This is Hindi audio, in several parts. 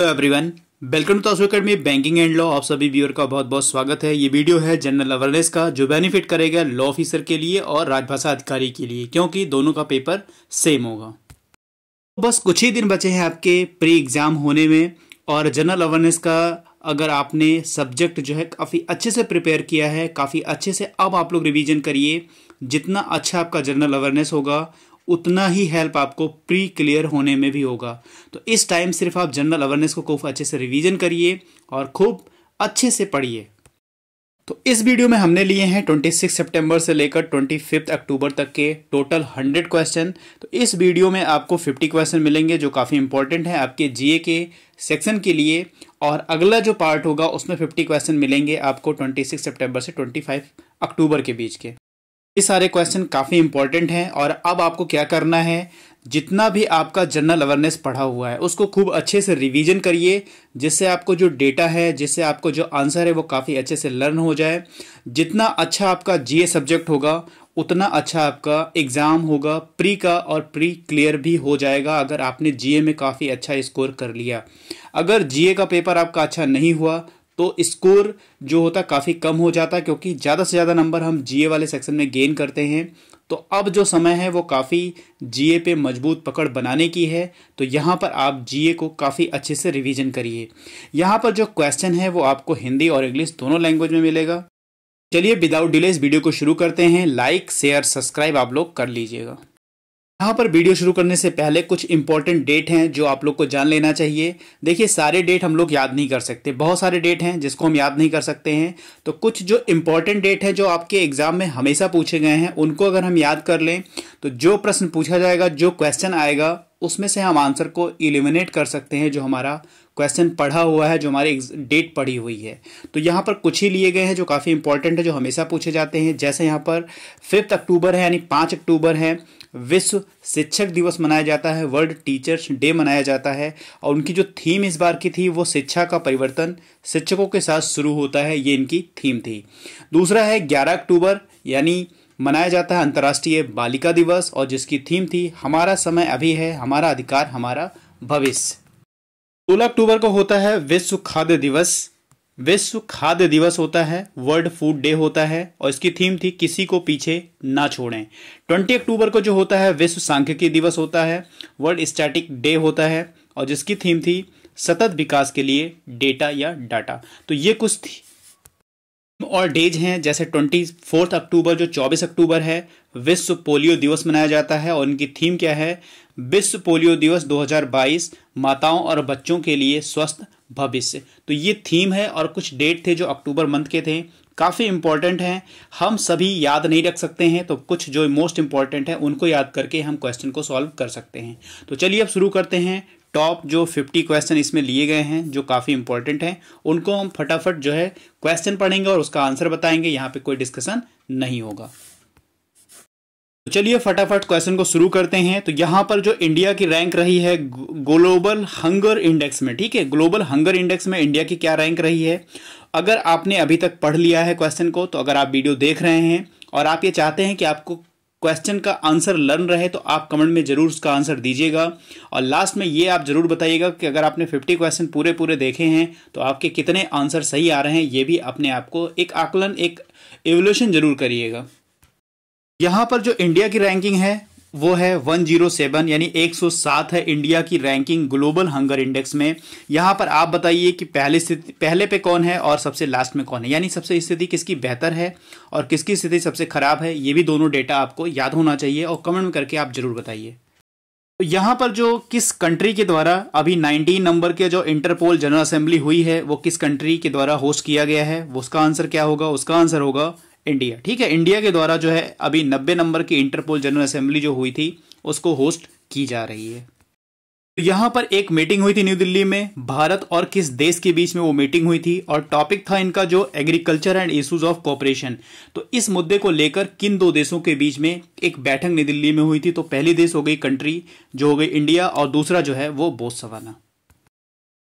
hello everyone welcome to Tasu academy banking and law आप सभी व्यूअर का बहुत बहुत स्वागत है ये वीडियो है जनरल अवेयरनेस का जो बेनिफिट करेगा लॉ ऑफिसर के लिए और राजभाषा अधिकारी के लिए क्योंकि दोनों का पेपर सेम होगा बस कुछ ही दिन बचे हैं आपके प्री एग्ज़ाम होने में और जनरल अवेयरनेस का अगर आपने सब्जेक्ट जो है काफ़ी अच्छे से प्रिपेयर किया है काफ़ी अच्छे से अब आप लोग रिविज़न करिए जितना अच्छा आपका जनरल अवेयरनेस होगा उतना ही हेल्प आपको प्री क्लियर होने में भी होगा तो इस टाइम सिर्फ आप जनरल अवेयरनेस को खूब अच्छे से रिवीजन करिए और खूब अच्छे से पढ़िए तो इस वीडियो में हमने लिए हैं 26 सितंबर से लेकर 25 अक्टूबर तक के टोटल 100 क्वेश्चन तो इस वीडियो में आपको 50 क्वेश्चन मिलेंगे जो काफ़ी इंपॉर्टेंट है आपके जीए के सेक्शन के लिए और अगला जो पार्ट होगा उसमें 50 क्वेश्चन मिलेंगे आपको 26 सितंबर से 25 अक्टूबर के बीच के ये सारे क्वेश्चन काफ़ी इंपॉर्टेंट हैं और अब आपको क्या करना है जितना भी आपका जनरल अवेयरनेस पढ़ा हुआ है उसको खूब अच्छे से रिवीजन करिए जिससे आपको जो डेटा है जिससे आपको जो आंसर है वो काफ़ी अच्छे से लर्न हो जाए जितना अच्छा आपका जीए सब्जेक्ट होगा उतना अच्छा आपका एग्ज़ाम होगा प्री का और प्री क्लियर भी हो जाएगा अगर आपने जीए में काफ़ी अच्छा स्कोर कर लिया अगर जीए का पेपर आपका अच्छा नहीं हुआ तो स्कोर जो होता काफ़ी कम हो जाता क्योंकि ज़्यादा से ज़्यादा नंबर हम जीए वाले सेक्शन में गेन करते हैं तो अब जो समय है वो काफ़ी जीए पे मजबूत पकड़ बनाने की है तो यहाँ पर आप जीए को काफ़ी अच्छे से रिवीजन करिए यहाँ पर जो क्वेश्चन है वो आपको हिंदी और इंग्लिश दोनों लैंग्वेज में मिलेगा चलिए विदाउट डिले इस वीडियो को शुरू करते हैं लाइक शेयर सब्सक्राइब आप लोग कर लीजिएगा यहाँ पर वीडियो शुरू करने से पहले कुछ इंपॉर्टेंट डेट हैं जो आप लोग को जान लेना चाहिए देखिए सारे डेट हम लोग याद नहीं कर सकते बहुत सारे डेट हैं जिसको हम याद नहीं कर सकते हैं तो कुछ जो इंपॉर्टेंट डेट है जो आपके एग्जाम में हमेशा पूछे गए हैं उनको अगर हम याद कर लें तो जो प्रश्न पूछा जाएगा जो क्वेश्चन आएगा उसमें से हम आंसर को इलिमिनेट कर सकते हैं जो हमारा क्वेश्चन पढ़ा हुआ है जो हमारी डेट पढ़ी हुई है तो यहाँ पर कुछ ही लिए गए हैं जो काफ़ी इंपॉर्टेंट है जो हमेशा पूछे जाते हैं जैसे यहाँ पर फिफ्थ अक्टूबर है यानी पाँच अक्टूबर है विश्व शिक्षक दिवस मनाया जाता है वर्ल्ड टीचर्स डे मनाया जाता है और उनकी जो थीम इस बार की थी वो शिक्षा का परिवर्तन शिक्षकों के साथ शुरू होता है ये इनकी थीम थी दूसरा है ग्यारह अक्टूबर यानी मनाया जाता है अंतर्राष्ट्रीय बालिका दिवस और जिसकी थीम थी हमारा समय अभी है हमारा अधिकार हमारा भविष्य सोलह अक्टूबर को होता है विश्व खाद्य दिवस विश्व खाद्य दिवस होता है वर्ल्ड फूड डे होता है और इसकी थीम थी किसी को पीछे ना छोड़ें 20 अक्टूबर को जो होता है विश्व सांख्यिकी दिवस होता है वर्ल्ड स्टैटिक डे होता है और जिसकी थीम थी सतत विकास के लिए डेटा या डाटा तो ये कुछ थी और डेज हैं जैसे ट्वेंटी फोर्थ अक्टूबर जो चौबीस अक्टूबर है विश्व पोलियो दिवस मनाया जाता है और इनकी थीम क्या है विश्व पोलियो दिवस 2022 माताओं और बच्चों के लिए स्वस्थ भविष्य तो ये थीम है और कुछ डेट थे जो अक्टूबर मंथ के थे काफ़ी इंपॉर्टेंट हैं हम सभी याद नहीं रख सकते हैं तो कुछ जो मोस्ट इंपॉर्टेंट है उनको याद करके हम क्वेश्चन को सॉल्व कर सकते हैं तो चलिए अब शुरू करते हैं टॉप जो 50 क्वेश्चन इसमें लिए गए हैं जो काफ़ी इंपॉर्टेंट हैं उनको हम फटाफट जो है क्वेश्चन पढ़ेंगे और उसका आंसर बताएंगे यहाँ पे कोई डिस्कशन नहीं होगा तो चलिए फटाफट क्वेश्चन को शुरू करते हैं तो यहाँ पर जो इंडिया की रैंक रही है ग्लोबल हंगर इंडेक्स में ठीक है ग्लोबल हंगर इंडेक्स में इंडिया की क्या रैंक रही है अगर आपने अभी तक पढ़ लिया है क्वेश्चन को तो अगर आप वीडियो देख रहे हैं और आप ये चाहते हैं कि आपको क्वेश्चन का आंसर लर्न रहे तो आप कमेंट में जरूर उसका आंसर दीजिएगा और लास्ट में ये आप जरूर बताइएगा कि अगर आपने 50 क्वेश्चन पूरे पूरे देखे हैं तो आपके कितने आंसर सही आ रहे हैं ये भी अपने आप को एक आकलन एक एवोल्यूशन जरूर करिएगा यहाँ पर जो इंडिया की रैंकिंग है वो है 107 यानी 107 है इंडिया की रैंकिंग ग्लोबल हंगर इंडेक्स में यहाँ पर आप बताइए कि पहले स्थिति पहले पे कौन है और सबसे लास्ट में कौन है यानी सबसे स्थिति किसकी बेहतर है और किसकी स्थिति सबसे खराब है ये भी दोनों डेटा आपको याद होना चाहिए और कमेंट में करके आप जरूर बताइए तो यहाँ पर जो किस कंट्री के द्वारा अभी 19 नंबर के जो इंटरपोल जनरल असेंबली हुई है वो किस कंट्री के द्वारा होस्ट किया गया है उसका आंसर क्या होगा उसका आंसर होगा इंडिया ठीक है इंडिया के द्वारा जो है अभी नब्बे नंबर की इंटरपोल जनरल असेंबली जो हुई थी उसको होस्ट की जा रही है तो यहां पर एक मीटिंग हुई थी न्यू दिल्ली में भारत और किस देश के बीच में वो मीटिंग हुई थी और टॉपिक था इनका जो agriculture and issues of cooperation तो इस मुद्दे को लेकर किन दो देशों के बीच में एक बैठक नई दिल्ली में हुई थी तो पहली देश हो गई कंट्री जो हो गई इंडिया और दूसरा जो है वो बोत्सवाना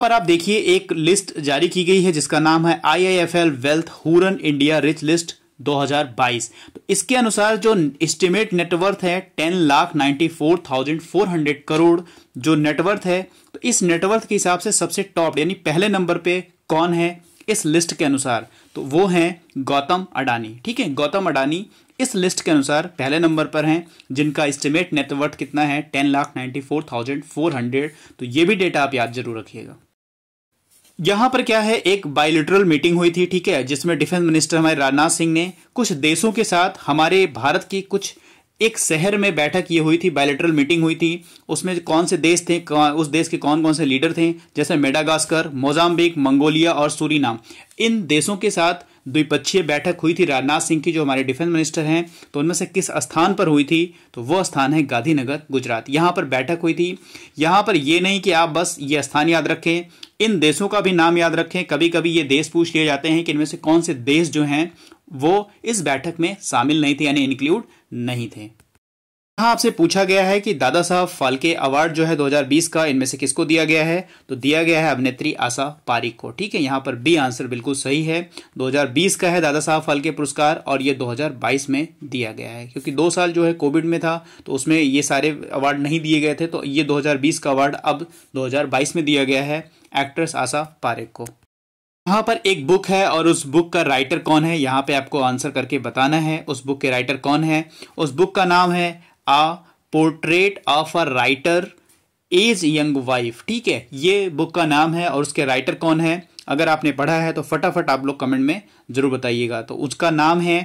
पर आप देखिए एक लिस्ट जारी की गई है जिसका नाम है I wealth Hurun India rich list 2022 तो इसके अनुसार जो एस्टिमेट नेटवर्थ है ten lakh ninety four thousand four hundred crore जो नेटवर्थ है तो इस नेटवर्थ के हिसाब से सबसे टॉप यानी पहले नंबर पे कौन है इस लिस्ट के अनुसार तो वो हैं गौतम अडानी ठीक है गौतम अडानी इस लिस्ट के अनुसार पहले नंबर पर हैं जिनका एस्टिमेट नेटवर्थ कितना है ten lakh ninety four thousand four hundred तो ये भी डेटा आप याद जरूर रखिएगा यहां पर क्या है एक बायोलिटरल मीटिंग हुई थी ठीक है जिसमें डिफेंस मिनिस्टर हमारे राजनाथ सिंह ने कुछ देशों के साथ हमारे भारत की कुछ एक शहर में बैठक ये हुई थी बायोलिटरल मीटिंग हुई थी उसमें कौन से देश थे उस देश के कौन कौन से लीडर थे जैसे मेडागास्कर मोजाम्बिक मंगोलिया और सूरीनाम इन देशों के साथ द्विपक्षीय बैठक हुई थी राजनाथ सिंह की जो हमारे डिफेंस मिनिस्टर हैं तो उनमें से किस स्थान पर हुई थी तो वह स्थान है गांधीनगर गुजरात यहाँ पर बैठक हुई थी यहाँ पर ये नहीं कि आप बस ये स्थान याद रखें इन देशों का भी नाम याद रखें कभी कभी ये देश पूछ लिए जाते हैं कि इनमें से कौन से देश जो हैं वो इस बैठक में शामिल नहीं थे यानी इंक्लूड नहीं थे यहाँ आपसे पूछा गया है कि दादा साहब फालके अवार्ड जो है 2020 का इनमें से किसको दिया गया है तो दिया गया है अभिनेत्री आशा पारिक को ठीक है यहाँ पर बी आंसर बिल्कुल सही है 2020 का है दादा साहब फालके पुरस्कार और ये 2022 में दिया गया है क्योंकि दो साल जो है कोविड में था तो उसमें ये सारे अवार्ड नहीं दिए गए थे तो ये दो का अवार्ड अब दो में दिया गया है एक्ट्रेस आशा पारेख को यहाँ पर एक बुक है और उस बुक का राइटर कौन है यहाँ पे आपको आंसर करके बताना है उस बुक के राइटर कौन है उस बुक का नाम है a portrait of a writer as young wife ठीक है ये बुक का नाम है और उसके राइटर कौन है अगर आपने पढ़ा है तो फटाफट आप लोग कमेंट में जरूर बताइएगा तो उसका नाम है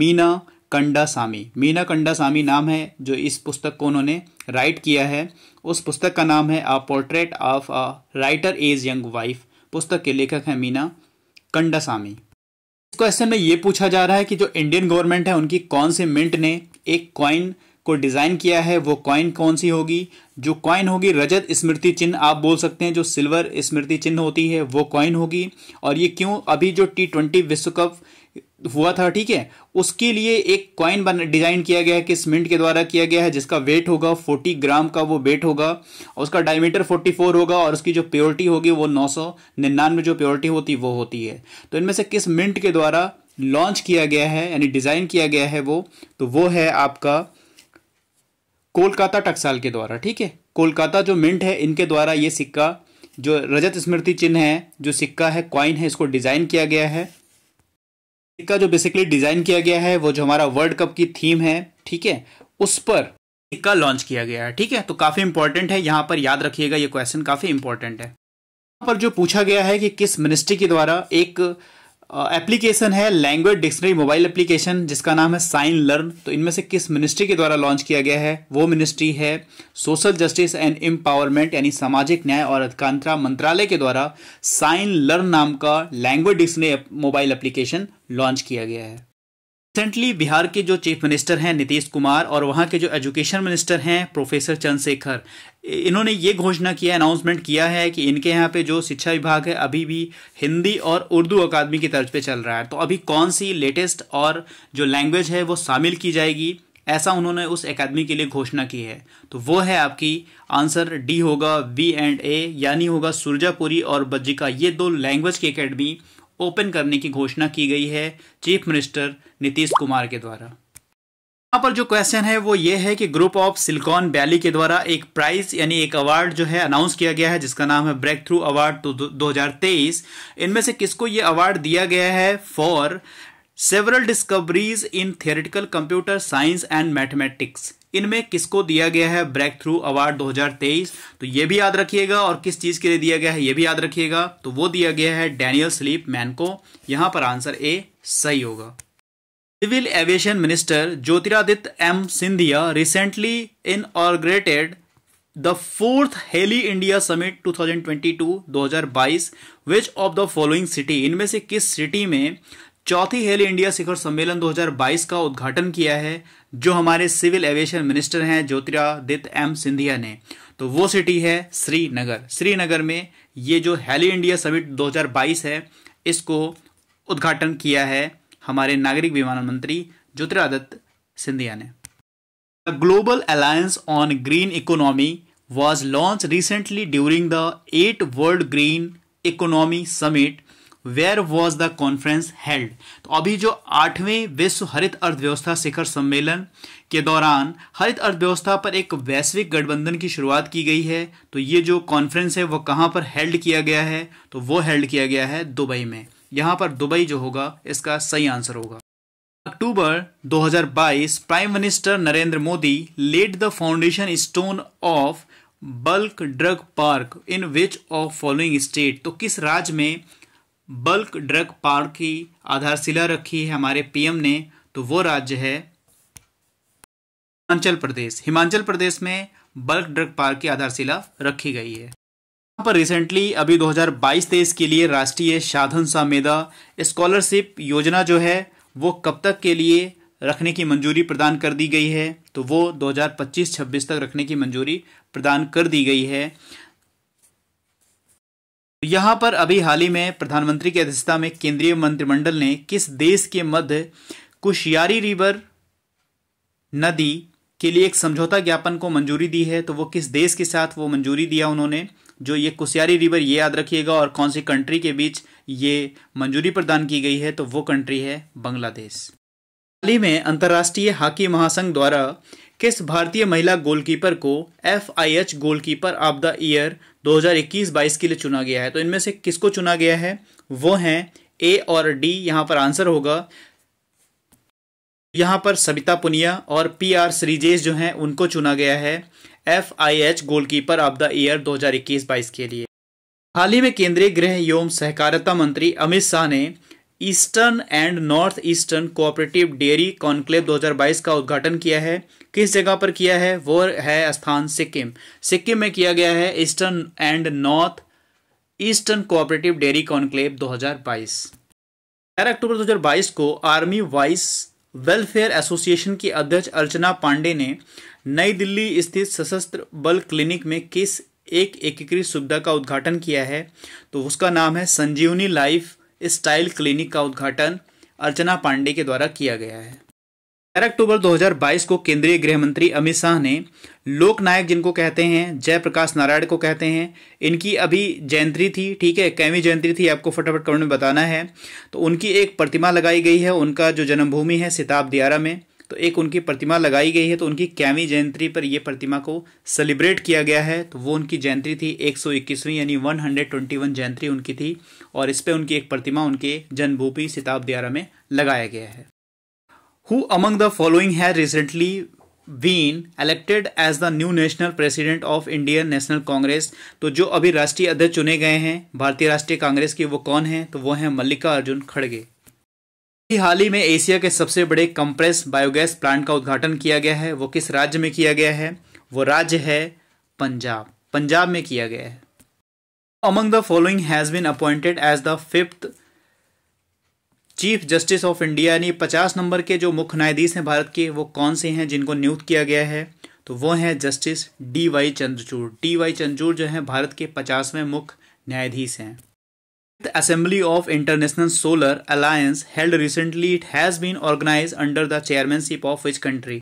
मीना कंडा सामी मीना कंडा सामी नाम है जो इस पुस्तक को उन्होंने राइट किया है उस पुस्तक का नाम है a portrait of a writer as young wife पुस्तक के लेखक हैं मीना कंडासामी इस क्वेश्चन में ये पूछा जा रहा है कि जो इंडियन गवर्नमेंट है उनकी कौन से मिंट ने एक कॉइन को डिज़ाइन किया है वो कॉइन कौन सी होगी जो कॉइन होगी रजत स्मृति चिन्ह आप बोल सकते हैं जो सिल्वर स्मृति चिन्ह होती है वो कॉइन होगी और ये क्यों अभी जो टी ट्वेंटी विश्व कप हुआ था ठीक है उसके लिए एक कॉइन बन डिजाइन किया गया है कि मिंट के द्वारा किया गया है जिसका वेट होगा 40 ग्राम का वो वेट होगा और उसका डायमीटर 44 होगा और उसकी जो प्योरिटी होगी वो नौ सौ निन्यानवे जो प्योरिटी होती वो होती है तो इनमें से किस मिंट के द्वारा लॉन्च किया गया है यानी डिजाइन किया गया है वो तो वो है आपका कोलकाता टक्साल के द्वारा ठीक है कोलकाता जो मिंट है इनके द्वारा ये सिक्का जो रजत स्मृति चिन्ह है जो सिक्का है क्वाइन है इसको डिजाइन किया गया है का जो बेसिकली डिजाइन किया गया है वो जो हमारा वर्ल्ड कप की थीम है ठीक है उस पर सिक्का लॉन्च किया गया है ठीक है तो काफी इंपॉर्टेंट है यहाँ पर याद रखिएगा ये क्वेश्चन काफी इंपॉर्टेंट है यहाँ पर जो पूछा गया है कि किस मिनिस्ट्री के द्वारा एक एप्लीकेशन है लैंग्वेज डिक्शनरी मोबाइल एप्लीकेशन जिसका नाम है साइन लर्न तो इनमें से किस मिनिस्ट्री के द्वारा लॉन्च किया गया है वो मिनिस्ट्री है सोशल जस्टिस एंड एम्पावरमेंट यानी सामाजिक न्याय और अधिकांतरा मंत्रालय के द्वारा साइन लर्न नाम का language dictionary mobile application launch किया गया है रिसेंटली बिहार के जो चीफ मिनिस्टर हैं नीतीश कुमार और वहाँ के जो एजुकेशन मिनिस्टर हैं प्रोफेसर चंद्रशेखर इन्होंने ये घोषणा किया अनाउंसमेंट किया है कि इनके यहाँ पे जो शिक्षा विभाग है अभी भी हिंदी और उर्दू अकादमी की तर्ज पे चल रहा है तो अभी कौन सी लेटेस्ट और जो लैंग्वेज है वो शामिल की जाएगी ऐसा उन्होंने उस अकादमी के लिए घोषणा की है तो वो है आपकी आंसर डी होगा बी एंड ए यानी होगा सुरजापुरी और बज्जिका ये दो लैंग्वेज की अकेडमी ओपन करने की घोषणा की गई है चीफ मिनिस्टर नीतीश कुमार के द्वारा यहाँ पर जो क्वेश्चन है वो ये है कि ग्रुप ऑफ सिलिकॉन वैली के द्वारा एक प्राइज यानी एक अवार्ड जो है अनाउंस किया गया है जिसका नाम है ब्रेक थ्रू अवार्ड दो हजार तेईस इनमें से किसको ये अवार्ड दिया गया है for several discoveries in theoretical computer science and mathematics इनमें किसको दिया गया है ब्रेक थ्रू अवार्ड 2023 तो ये भी याद रखिएगा और किस चीज के लिए दिया गया है ये भी याद रखिएगा तो वो दिया गया है डैनियल स्लीप मैन को यहां पर आंसर ए सही होगा civil aviation minister Jyotiraditya M Scindia recently inaugurated the fourth heli India summit 2022 बाईस which of the following city इनमें से किस सिटी में चौथी हेल इंडिया शिखर सम्मेलन 2022 का उद्घाटन किया है जो हमारे सिविल एविएशन मिनिस्टर हैं ज्योतिरादित्य एम सिंधिया ने तो वो सिटी है श्रीनगर श्रीनगर में ये जो हेली इंडिया समिट 2022 है इसको उद्घाटन किया है हमारे नागरिक विमान मंत्री ज्योतिरादित्य सिंधिया ने global alliance on green economy was launch recently during the eight world green economy summit 2022 where was the conference held तो अभी जो आठवें विश्व हरित अर्थव्यवस्था शिखर सम्मेलन के दौरान हरित अर्थव्यवस्था पर एक वैश्विक गठबंधन की शुरुआत की गई है तो ये जो कॉन्फ्रेंस है वो कहाँ पर हेल्ड किया गया है तो वो हेल्ड किया गया है दुबई में यहाँ पर दुबई जो होगा इसका सही आंसर होगा October 2022 prime minister Narendra Modi laid the foundation stone of bulk drug park in which of following state तो किस राज्य में बल्क ड्रग पार्क की आधारशिला रखी है हमारे पीएम ने तो वो राज्य है हिमाचल प्रदेश हिमाचल प्रदेश में बल्क ड्रग पार्क की आधारशिला रखी गई है यहाँ पर रिसेंटली अभी 2022-23 के लिए राष्ट्रीय साधन सामेदा स्कॉलरशिप योजना जो है वो कब तक के लिए रखने की मंजूरी प्रदान कर दी गई है तो वो 2025-26 तक रखने की मंजूरी प्रदान कर दी गई है यहां पर अभी हाल ही में प्रधानमंत्री की अध्यक्षता में केंद्रीय मंत्रिमंडल ने किस देश के मध्य कुशियारी रिवर नदी के लिए एक समझौता ज्ञापन को मंजूरी दी है तो वो किस देश के साथ वो मंजूरी दिया उन्होंने जो ये कुशियारी रिवर ये याद रखिएगा और कौन सी कंट्री के बीच ये मंजूरी प्रदान की गई है तो वो कंट्री है बांग्लादेश हाल ही में अंतर्राष्ट्रीय हॉकी महासंघ द्वारा किस भारतीय महिला गोलकीपर को F I H goalkeeper of the year 2021-22 के लिए चुना गया है तो इनमें से किसको चुना गया है वो हैं ए और डी यहाँ पर आंसर होगा यहाँ पर सविता पुनिया और पी आर श्रीजेश जो हैं उनको चुना गया है F I H goalkeeper of the year 2021-22 के लिए हाल ही में केंद्रीय गृह एवं सहकारिता मंत्री अमित शाह ने eastern and north eastern cooperative dairy conclave 2022 का उद्घाटन किया है किस जगह पर किया है वो है स्थान सिक्किम सिक्किम में किया गया है eastern and north eastern cooperative dairy conclave 2022 हजार अक्टूबर 2022 को आर्मी वाइस वेलफेयर एसोसिएशन की अध्यक्ष अर्चना पांडे ने नई दिल्ली स्थित सशस्त्र बल क्लिनिक में किस एक एकीकृत सुविधा का उद्घाटन किया है तो उसका नाम है संजीवनी लाइफ स्टाइल क्लिनिक का उद्घाटन अर्चना पांडे के द्वारा किया गया है चार अक्टूबर 2022 को केंद्रीय गृह मंत्री अमित शाह ने लोकनायक जिनको कहते हैं जयप्रकाश नारायण को कहते हैं इनकी अभी जयंती थी ठीक है कैवी जयंती थी आपको फटाफट कमेंट में बताना है तो उनकी एक प्रतिमा लगाई गई है उनका जो जन्मभूमि है सिताब दियारा में तो एक उनकी प्रतिमा लगाई गई है तो उनकी कैवी जयंती पर यह प्रतिमा को सेलिब्रेट किया गया है तो वो उनकी जयंती थी एक यानी वन हंड्रेड उनकी थी और इस पर उनकी एक प्रतिमा उनके जन्मभूमि सिताब दियारा में लगाया गया है Who among the following has recently been elected as the new national president of Indian National Congress तो जो अभी राष्ट्रीय अध्यक्ष चुने गए हैं भारतीय राष्ट्रीय कांग्रेस के वो कौन हैं तो वो हैं मल्लिका अर्जुन खड़गे हाल ही में एशिया के सबसे बड़े कंप्रेस बायोगैस प्लांट का उद्घाटन किया गया है वो किस राज्य में किया गया है वो राज्य है पंजाब पंजाब में किया गया है among the following has been appointed as the fifth chief justice of India यानी पचास नंबर के जो मुख्य न्यायाधीश हैं भारत के वो कौन से हैं जिनको नियुक्त किया गया है तो वो हैं justice D Y Chandrachud D Y Chandrachud जो हैं भारत के पचासवें मुख्य न्यायाधीश हैं assembly of international solar alliance held recently it has been organize under the chairmanship of which country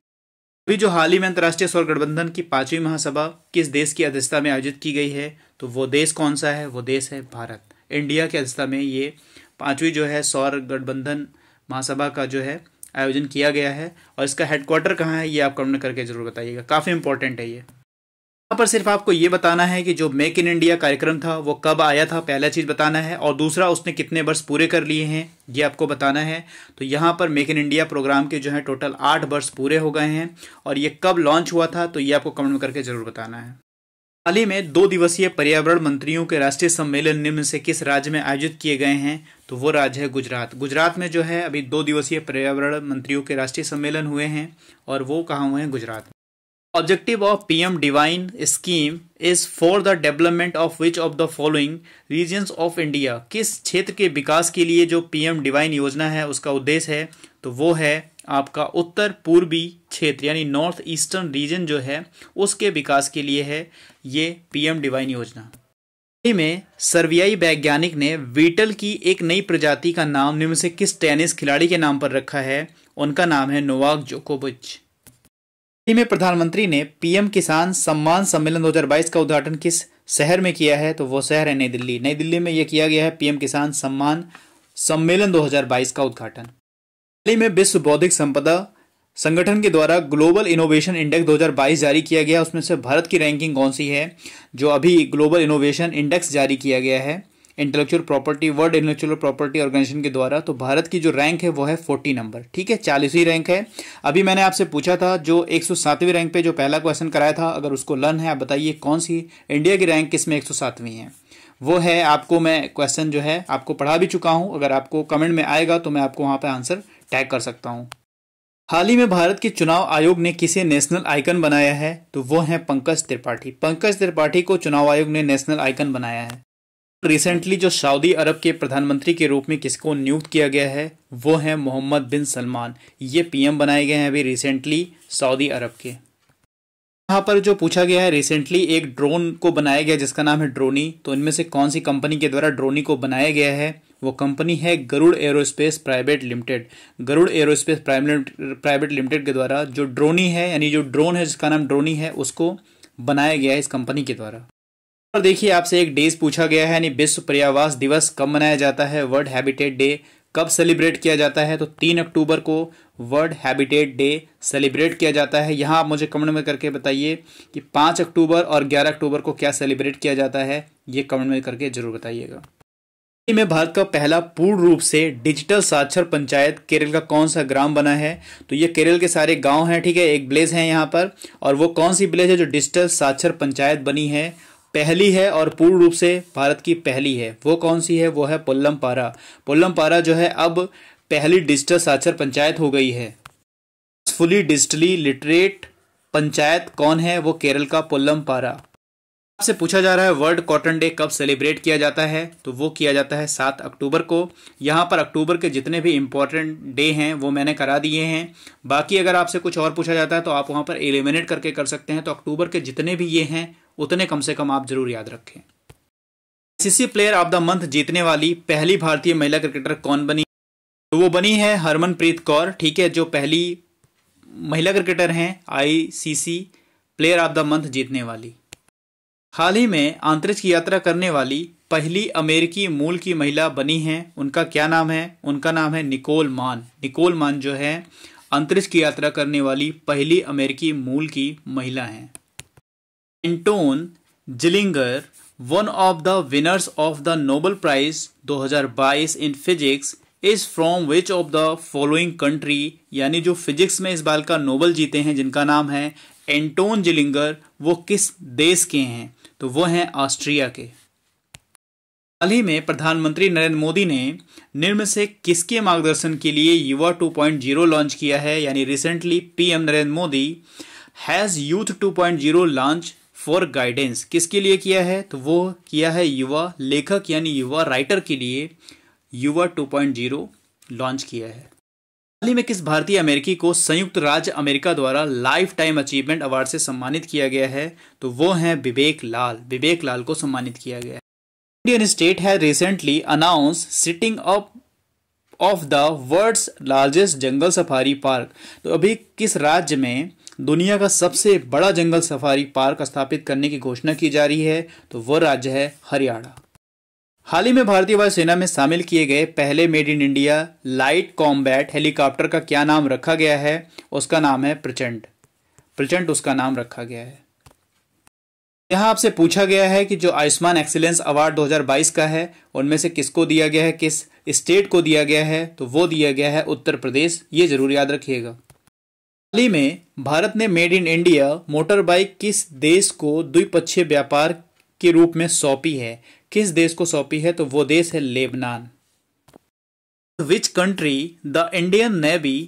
अभी जो हाल ही में अंतर्राष्ट्रीय सौर गठबंधन की पांचवी महासभा किस देश की अध्यक्षता में आयोजित की गई है तो वो देश कौन सा है वो देश है भारत इंडिया की अध्यक्षता में ये पांचवी जो है सौर गठबंधन महासभा का जो है आयोजन किया गया है और इसका हेडक्वार्टर कहाँ है ये आप कमेंट करके जरूर बताइएगा काफ़ी इंपॉर्टेंट है ये यहाँ पर सिर्फ आपको ये बताना है कि जो मेक इन इंडिया कार्यक्रम था वो कब आया था पहला चीज़ बताना है और दूसरा उसने कितने वर्ष पूरे कर लिए हैं ये आपको बताना है तो यहाँ पर मेक इन इंडिया प्रोग्राम के जो है टोटल आठ वर्ष पूरे हो गए हैं और ये कब लॉन्च हुआ था तो ये आपको कमेंट करके ज़रूर बताना है हाल ही में दो दिवसीय पर्यावरण मंत्रियों के राष्ट्रीय सम्मेलन निम्न से किस राज्य में आयोजित किए गए हैं तो वो राज्य है गुजरात गुजरात में जो है अभी दो दिवसीय पर्यावरण मंत्रियों के राष्ट्रीय सम्मेलन हुए हैं और वो कहाँ हुए हैं Gujarat objective of P M divine scheme is for the development of which of the following regions of India किस क्षेत्र के विकास के लिए जो पी एम डिवाइन योजना है उसका उद्देश्य है तो वो है आपका उत्तर पूर्वी क्षेत्र यानी नॉर्थ ईस्टर्न रीजन जो है उसके विकास के लिए है ये पी एम डिवाइन योजना हाल में सर्वियाई वैज्ञानिक ने वीटल की एक नई प्रजाति का नाम निम्न से किस टेनिस खिलाड़ी के नाम पर रखा है उनका नाम है नोवाक जोकोविच में प्रधानमंत्री ने पीएम किसान सम्मान सम्मेलन 2022 का उद्घाटन किस शहर में किया है तो वो शहर है नई दिल्ली नई दिल्ली में यह किया गया है पीएम किसान सम्मान सम्मेलन 2022 का उद्घाटन दिल्ली में विश्व बौद्धिक संपदा संगठन के द्वारा ग्लोबल इनोवेशन इंडेक्स 2022 जारी किया गया उसमें से भारत की रैंकिंग कौन सी है जो अभी ग्लोबल इनोवेशन इंडेक्स जारी किया गया है intellectual property world intellectual property organization के द्वारा तो भारत की जो रैंक है वो है फोर्टी नंबर ठीक है चालीसवीं रैंक है अभी मैंने आपसे पूछा था जो एक सौ सातवीं रैंक पे जो पहला क्वेश्चन कराया था अगर उसको लर्न है आप बताइए कौन सी इंडिया की रैंक किस में एक सौ सातवीं है वो है आपको मैं क्वेश्चन जो है आपको पढ़ा भी चुका हूँ अगर आपको कमेंट में आएगा तो मैं आपको वहाँ पर आंसर टैग कर सकता हूँ हाल ही में भारत के चुनाव आयोग ने किसे नेशनल आइकन बनाया है तो वो है पंकज त्रिपाठी पंकज त्रिपाठी को चुनाव आयोग ने नेशनल आइकन बनाया है रिसेंटली जो सऊदी अरब के प्रधानमंत्री के रूप में किसको नियुक्त किया गया है वो है मोहम्मद बिन सलमान ये पीएम बनाए गए हैं अभी रिसेंटली सऊदी अरब के यहाँ पर जो पूछा गया है रिसेंटली एक ड्रोन को बनाया गया जिसका नाम है ड्रोनी तो इनमें से कौन सी कंपनी के द्वारा ड्रोनी को बनाया गया है वो कंपनी है Garuda aerospace private limited Garuda aerospace private limited के द्वारा जो ड्रोनी है यानी जो ड्रोन है जिसका नाम ड्रोनी है उसको बनाया गया है इस कंपनी के द्वारा और देखिए आपसे एक डेज पूछा गया है यानी विश्व पर्यावास दिवस कब मनाया जाता है वर्ल्ड हैबिटेट डे कब सेलिब्रेट किया जाता है तो तीन अक्टूबर को वर्ल्ड हैबिटेट डे सेलिब्रेट किया जाता है यहाँ आप मुझे कमेंट में करके बताइए कि पाँच अक्टूबर और ग्यारह अक्टूबर को क्या सेलिब्रेट किया जाता है ये कमेंट में करके ज़रूर बताइएगा में भारत का पहला पूर्ण रूप से डिजिटल साक्षर पंचायत केरल का कौन सा ग्राम बना है तो ये केरल के सारे गांव हैं ठीक है एक ब्लेज है यहाँ पर और वो कौन सी ब्लेज है जो डिजिटल साक्षर पंचायत बनी है पहली है और पूर्ण रूप से भारत की पहली है वो कौन सी है वो है पोल्लम पारा जो है अब पहली डिजिटल साक्षर पंचायत हो गई है फुली डिजिटली लिटरेट पंचायत कौन है वो केरल का पारा आपसे पूछा जा रहा है वर्ल्ड कॉटन डे कब सेलिब्रेट किया जाता है तो वो किया जाता है सात अक्टूबर को यहाँ पर अक्टूबर के जितने भी इम्पोर्टेंट डे हैं वो मैंने करा दिए हैं बाकी अगर आपसे कुछ और पूछा जाता है तो आप वहाँ पर एलिमिनेट करके कर सकते हैं तो अक्टूबर के जितने भी ये हैं उतने कम से कम आप जरूर याद रखें ICC player of the month जीतने वाली पहली भारतीय महिला क्रिकेटर कौन बनी तो वो बनी है हरमनप्रीत कौर ठीक है जो पहली महिला क्रिकेटर हैं ICC player of the month जीतने वाली हाल ही में अंतरिक्ष की यात्रा करने वाली पहली अमेरिकी मूल की महिला बनी है उनका क्या नाम है उनका नाम है निकोल मान निकोल मान जो है अंतरिक्ष की यात्रा करने वाली पहली अमेरिकी मूल की महिला है Anton Zeilinger one of the winners of the Nobel prize 2022 in physics is from which of the following country यानी जो फिजिक्स में इस बार का नोबल जीते हैं जिनका नाम है एंटोन जिलिंगर वो किस देश के हैं तो वो हैं ऑस्ट्रिया के हाल ही में प्रधानमंत्री नरेंद्र मोदी ने निर्म से किसके मार्गदर्शन के लिए युवा 2.0 लॉन्च किया है यानी recently PM Narendra Modi has youth 2.0 launch for guidance किसके लिए किया है तो वो किया है युवा लेखक यानी युवा राइटर के लिए युवा 2.0 लॉन्च किया है हाल ही में किस भारतीय अमेरिकी को संयुक्त राज्य अमेरिका द्वारा लाइफ टाइम अचीवमेंट अवार्ड से सम्मानित किया गया है तो वो है विवेक लाल विवेक लाल को सम्मानित किया गया इंडियन स्टेट है recently announce sitting up of the world's largest jungle safari park तो अभी किस राज्य में दुनिया का सबसे बड़ा जंगल सफारी पार्क स्थापित करने की घोषणा की जा रही है तो वह राज्य है हरियाणा हाल ही में भारतीय वायुसेना में शामिल किए गए पहले made in India light combat helicopter का क्या नाम रखा गया है उसका नाम है प्रचंड प्रचंड उसका नाम रखा गया है यहां आपसे पूछा गया है कि जो आयुष्मान एक्सीलेंस अवार्ड 2022 का है उनमें से किसको दिया गया है किस स्टेट को दिया गया है तो वो दिया गया है उत्तर प्रदेश ये जरूर याद रखिएगा हाल ही में भारत ने made in India motor bike किस देश को द्विपक्षीय व्यापार के रूप में सौंपी है किस देश को सौंपी है तो वो देश है Lebanon which country the Indian navy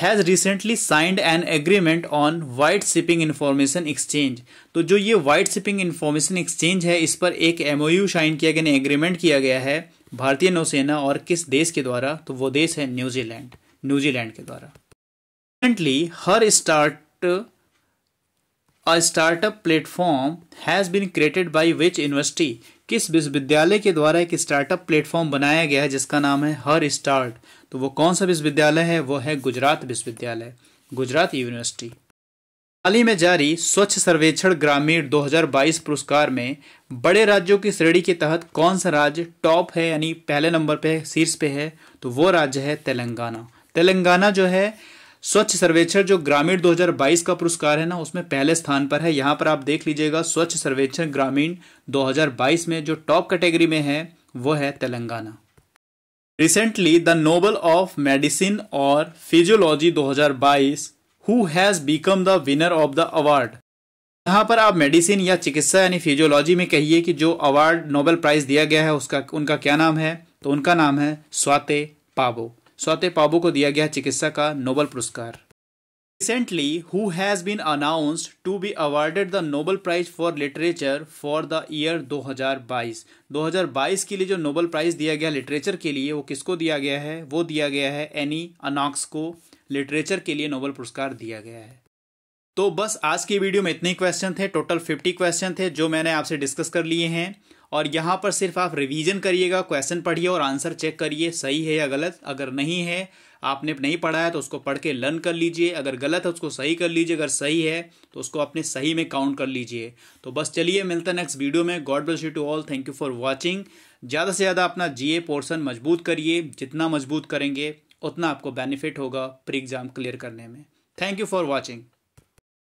has recently signed an agreement on white shipping information exchange तो जो ये वाइट शिपिंग इन्फॉर्मेशन एक्सचेंज है इस पर एक एम साइन किया गया एग्रीमेंट किया गया है भारतीय नौसेना और किस देश के द्वारा तो वो देश है न्यूजीलैंड न्यूजीलैंड के द्वारा recently her start a startup platform has been created by which university किस विश्वविद्यालय के द्वारा एक स्टार्टअप प्लेटफॉर्म बनाया गया है जिसका नाम है हर स्टार्ट तो वो कौन सा विश्वविद्यालय है वो है गुजरात विश्वविद्यालय गुजरात यूनिवर्सिटी हाल ही में जारी स्वच्छ सर्वेक्षण ग्रामीण 2022 पुरस्कार में बड़े राज्यों की श्रेणी के तहत कौन सा राज्य टॉप है यानी पहले नंबर पे शीर्ष पे है तो वो राज्य है तेलंगाना तेलंगाना जो है स्वच्छ सर्वेक्षण जो ग्रामीण 2022 का पुरस्कार है ना उसमें पहले स्थान पर है यहाँ पर आप देख लीजिएगा स्वच्छ सर्वेक्षण ग्रामीण 2022 में जो टॉप कैटेगरी में है वो है Telangana recently the Nobel of medicine और physiology 2022 who has become the winner of the award यहाँ पर आप मेडिसिन या चिकित्सा यानी फिजियोलॉजी में कहिए कि जो अवार्ड नोबेल प्राइज दिया गया है उसका उनका क्या नाम है तो उनका नाम है स्वाते पाबो स्वाते पाबू को दिया गया चिकित्सा का नोबल पुरस्कार recently who has been announced to be awarded the Nobel prize for literature for the year 2022 2022 के लिए जो नोबल प्राइज दिया गया लिटरेचर के लिए वो किसको दिया गया है वो दिया गया है एनी अनाक्स को लिटरेचर के लिए नोबल पुरस्कार दिया गया है तो बस आज की वीडियो में इतने क्वेश्चन थे टोटल 50 क्वेश्चन थे जो मैंने आपसे डिस्कस कर लिए हैं और यहाँ पर सिर्फ आप रिवीजन करिएगा क्वेश्चन पढ़िए और आंसर चेक करिए सही है या गलत अगर नहीं है आपने नहीं पढ़ाया तो उसको पढ़ के लर्न कर लीजिए अगर गलत है उसको सही कर लीजिए अगर सही है तो उसको अपने सही में काउंट कर लीजिए तो बस चलिए मिलता नेक्स्ट वीडियो में God bless you to all thank you for watching ज़्यादा से ज़्यादा अपना ए पोर्सन मजबूत करिए जितना मजबूत करेंगे उतना आपको बेनिफिट होगा प्री एग्ज़ाम क्लियर करने में थैंक यू फॉर वॉचिंग